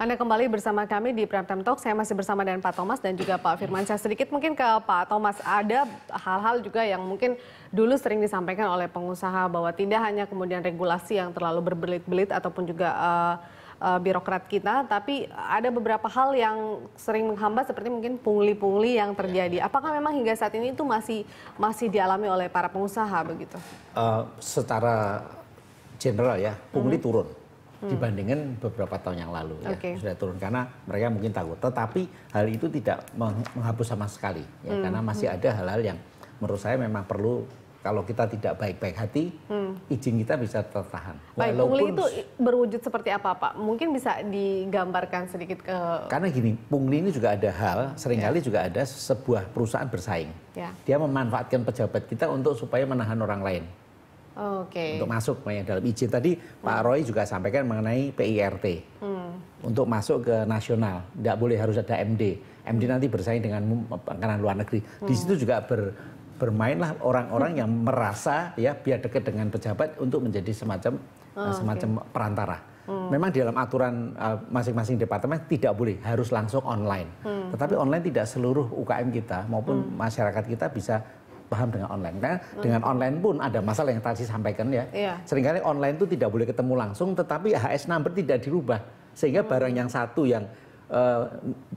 Anda kembali bersama kami di prime time Talk. Saya masih bersama dengan Pak Thomas dan juga Pak Firman. Saya sedikit mungkin ke Pak Thomas. Ada hal-hal juga yang mungkin dulu sering disampaikan oleh pengusaha bahwa tidak hanya kemudian regulasi yang terlalu berbelit-belit ataupun juga uh, uh, birokrat kita, tapi ada beberapa hal yang sering menghambat seperti mungkin pungli-pungli yang terjadi. Ya. Apakah memang hingga saat ini itu masih masih dialami oleh para pengusaha begitu? Uh, eh, secara general ya, pungli -hmm. turun dibandingkan beberapa tahun yang lalu ya, okay. sudah turun karena mereka mungkin takut. Tetapi hal itu tidak menghapus sama sekali ya hmm. karena masih ada hal-hal yang menurut saya memang perlu kalau kita tidak baik-baik hati, hmm. izin kita bisa tertahan. Baik, pungli itu berwujud seperti apa, Pak? Mungkin bisa digambarkan sedikit ke... Karena gini, pungli ini juga ada hal, seringkali yeah. juga ada sebuah perusahaan bersaing. Yeah. Dia memanfaatkan pejabat kita untuk supaya menahan orang lain okay. untuk masuk dalam izin tadi hmm. Pak Roy juga sampaikan mengenai PIRT hmm. untuk masuk ke nasional tidak boleh harus ada MD MD nanti bersaing dengan makanan luar negeri hmm. di situ juga ber, bermainlah orang-orang yang merasa ya biar dekat dengan pejabat untuk menjadi semacam eh, oh, semacam okay. perantara Hmm. Memang di dalam aturan eh, masing-masing uh, departemen tidak boleh harus langsung online. Hmm. Tetapi online tidak seluruh UKM kita maupun hmm. masyarakat kita bisa paham dengan online. Karena hmm. dengan online pun ada masalah yang tadi sampaikan ya. Yeah. Seringkali online itu tidak boleh ketemu langsung, tetapi HS number tidak dirubah. Sehingga hmm. barang yang satu yang uh,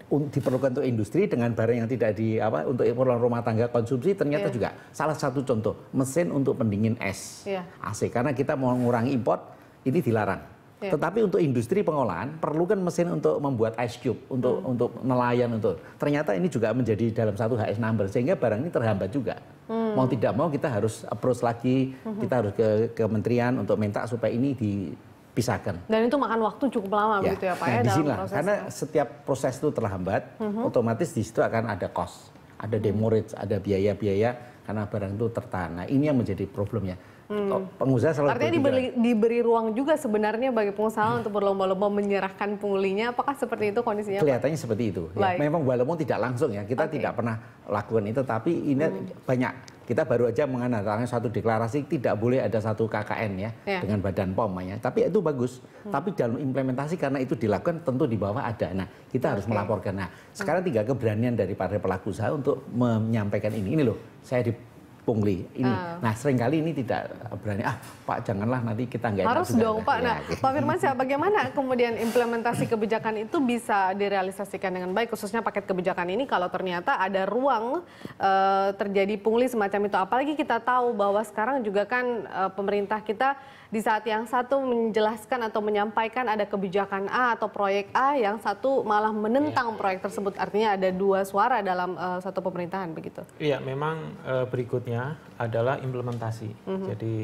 diperlukan untuk industri dengan barang yang tidak di apa untuk keperluan rumah tangga konsumsi ternyata yeah. juga salah satu contoh mesin untuk pendingin es yeah. AC karena kita mau mengurangi import ini dilarang Iya. Tetapi untuk industri pengolahan perlu kan mesin untuk membuat ice cube untuk hmm. untuk nelayan untuk. Ternyata ini juga menjadi dalam satu HS number sehingga barang ini terhambat juga. Hmm. Mau tidak mau kita harus approach lagi, hmm. kita harus ke kementerian untuk minta supaya ini dipisahkan. Dan itu makan waktu cukup lama ya. begitu ya Pak nah, ya dalam disinilah. prosesnya. Karena setiap proses itu terhambat, uh-huh. otomatis di situ akan ada cost, ada hmm. demurrage, ada biaya-biaya karena barang itu tertahan. Nah, ini yang menjadi problemnya Gitu. Hmm. Pengusaha selalu Artinya diberi, diberi ruang juga sebenarnya bagi pengusaha hmm. untuk berlomba-lomba menyerahkan punglinya. Apakah seperti itu kondisinya? Kelihatannya Pak? seperti itu. Ya. Memang walaupun tidak langsung ya, kita okay. tidak pernah lakukan itu. Tapi ini hmm. banyak. Kita baru aja mengenalkan satu deklarasi tidak boleh ada satu KKN ya ya. dengan Badan POM ya. Tapi itu bagus. Hmm. Tapi dalam implementasi karena itu dilakukan tentu di bawah ada. Nah kita okay. harus melaporkan. Nah hmm. sekarang hmm. tinggal keberanian dari para pelaku usaha untuk menyampaikan ini. Ini loh saya di pungli ini. Uh. Nah, seringkali ini tidak berani. Ah, Pak, janganlah nanti kita nggak harus dong, Pak. Iya, nah, gitu. Pak Firman, bagaimana kemudian implementasi kebijakan itu bisa direalisasikan dengan baik, khususnya paket kebijakan ini kalau ternyata ada ruang uh, terjadi pungli semacam itu. Apalagi kita tahu bahwa sekarang juga kan uh, pemerintah kita di saat yang satu menjelaskan atau menyampaikan ada kebijakan A atau proyek A, yang satu malah menentang ya. proyek tersebut. Artinya ada dua suara dalam uh, satu pemerintahan begitu. Iya, memang uh, berikutnya adalah implementasi. Mm -hmm. Jadi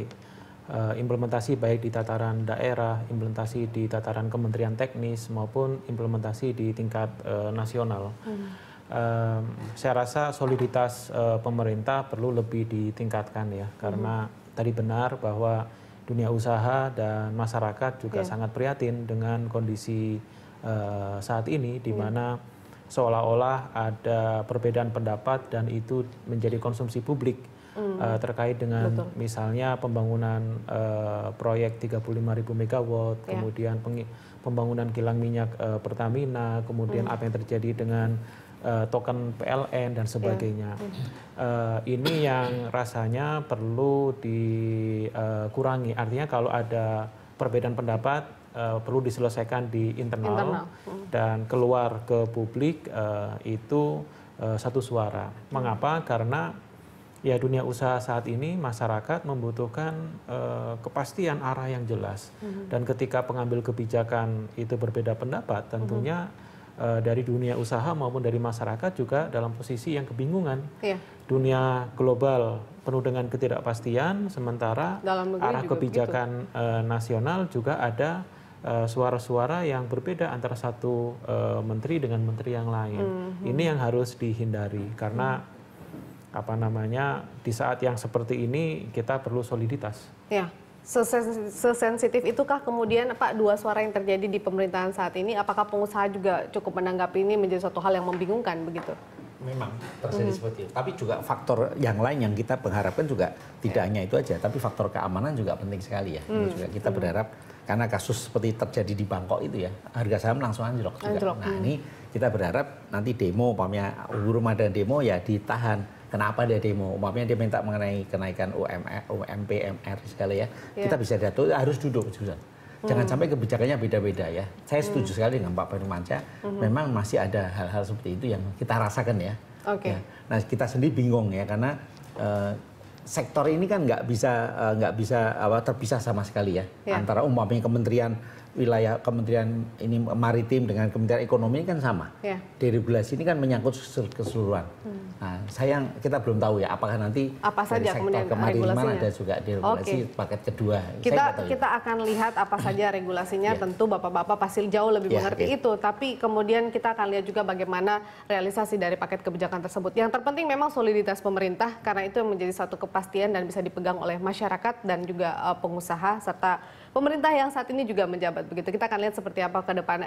uh, implementasi baik di tataran daerah, implementasi di tataran kementerian teknis maupun implementasi di tingkat uh, nasional. Mm. Uh, saya rasa soliditas uh, pemerintah perlu lebih ditingkatkan ya, karena mm. tadi benar bahwa dunia usaha dan masyarakat juga iya. sangat prihatin dengan kondisi eh, saat ini di iya. mana seolah-olah ada perbedaan pendapat dan itu menjadi konsumsi publik hmm. uh, terkait dengan Betul. misalnya pembangunan uh, proyek 35.000 megawatt, yeah. kemudian pembangunan kilang minyak uh, Pertamina, kemudian hmm. apa yang terjadi dengan uh, token PLN dan ya. sebagainya. Yeah. Hmm. Uh, ini yang rasanya perlu dikurangi. Uh, Artinya kalau ada perbedaan pendapat uh, perlu diselesaikan di internal, internal. dan keluar ke publik uh, itu uh, satu suara. Hmm. Mengapa? Karena ya dunia usaha saat ini masyarakat membutuhkan uh, kepastian arah yang jelas hmm. dan ketika pengambil kebijakan itu berbeda pendapat tentunya hmm. dari dunia usaha maupun dari masyarakat juga dalam posisi yang kebingungan. Iya. Dunia global penuh dengan ketidakpastian, sementara dalam arah kebijakan gitu. nasional juga ada Eh, suara-suara uh, yang berbeda antara satu uh, menteri dengan menteri yang lain. Mm -hmm. Ini yang harus dihindari karena mm. apa namanya di saat yang seperti ini kita perlu soliditas. Ya. Sesensitif itukah kemudian Pak dua suara yang terjadi di pemerintahan saat ini apakah pengusaha juga cukup menanggapi ini menjadi suatu hal yang membingungkan begitu? memang terjadi mm. seperti itu. Tapi juga faktor yang lain yang kita mengharapkan juga tidak yeah. hanya itu aja, tapi faktor keamanan juga penting sekali ya. Mm. Ini juga kita berharap karena kasus seperti terjadi di Bangkok itu ya harga saham langsung anjlok juga. Anjlok. Nah hmm. ini kita berharap nanti demo umpamanya rumah dan demo ya ditahan. Kenapa dia demo? Umpamanya dia minta mengenai kenaikan UMR, UMP, MR sekali ya. Yeah. Kita bisa lihat harus duduk Juga. Jangan hmm. sampai kebijakannya beda-beda ya. Saya setuju hmm. sekali dengan Pak Firmansyah. Hmm. Memang masih ada hal-hal seperti itu yang kita rasakan ya. Oke. Okay. Ya. Nah kita sendiri bingung ya karena uh, sektor ini kan nggak bisa eh, nggak bisa terpisah sama sekali ya iya. antara umpamanya kementerian wilayah Kementerian ini Maritim dengan Kementerian Ekonomi ini kan sama. Yeah. Deregulasi ini kan menyangkut keseluruhan. Hmm. Nah, sayang kita belum tahu ya apakah nanti apa saja sektor kemaritiman ada juga deregulasi okay. paket kedua. Kita ya. kita akan lihat apa saja regulasinya. yeah. Tentu bapak-bapak pasti jauh lebih yeah, mengerti yeah. itu. Tapi kemudian kita akan lihat juga bagaimana realisasi dari paket kebijakan tersebut. Yang terpenting memang soliditas pemerintah karena itu yang menjadi satu kepastian dan bisa dipegang oleh masyarakat dan juga eh, pengusaha serta pemerintah yang saat ini juga menjabat begitu kita akan lihat seperti apa ke depan